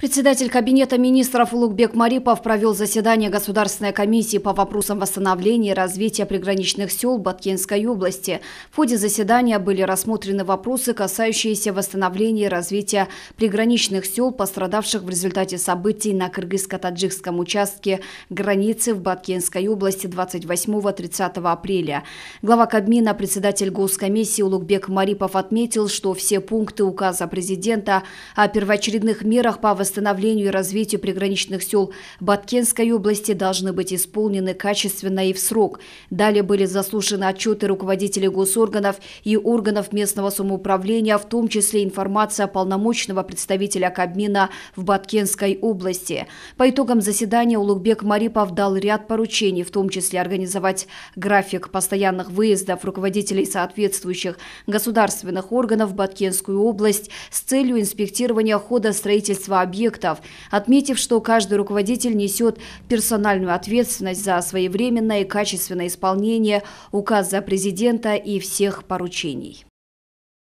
Председатель Кабинета министров Улукбек Марипов провел заседание Государственной комиссии по вопросам восстановления и развития приграничных сел Баткинской области. В ходе заседания были рассмотрены вопросы, касающиеся восстановления и развития приграничных сел, пострадавших в результате событий на кыргызско-таджикском участке границы в Баткинской области 28-30 апреля. Глава Кабмина, председатель Госкомиссии Улукбек Марипов отметил, что все пункты указа президента о первоочередных мерах по восстановлению восстановлению и развитию приграничных сел Баткенской области должны быть исполнены качественно и в срок. Далее были заслушаны отчеты руководителей госорганов и органов местного самоуправления, в том числе информация полномочного представителя Кабмина в Баткенской области. По итогам заседания Улугбек Марипов дал ряд поручений, в том числе организовать график постоянных выездов руководителей соответствующих государственных органов в Баткенскую область с целью инспектирования хода строительства объекта объектов, отметив, что каждый руководитель несет персональную ответственность за своевременное и качественное исполнение указа президента и всех поручений.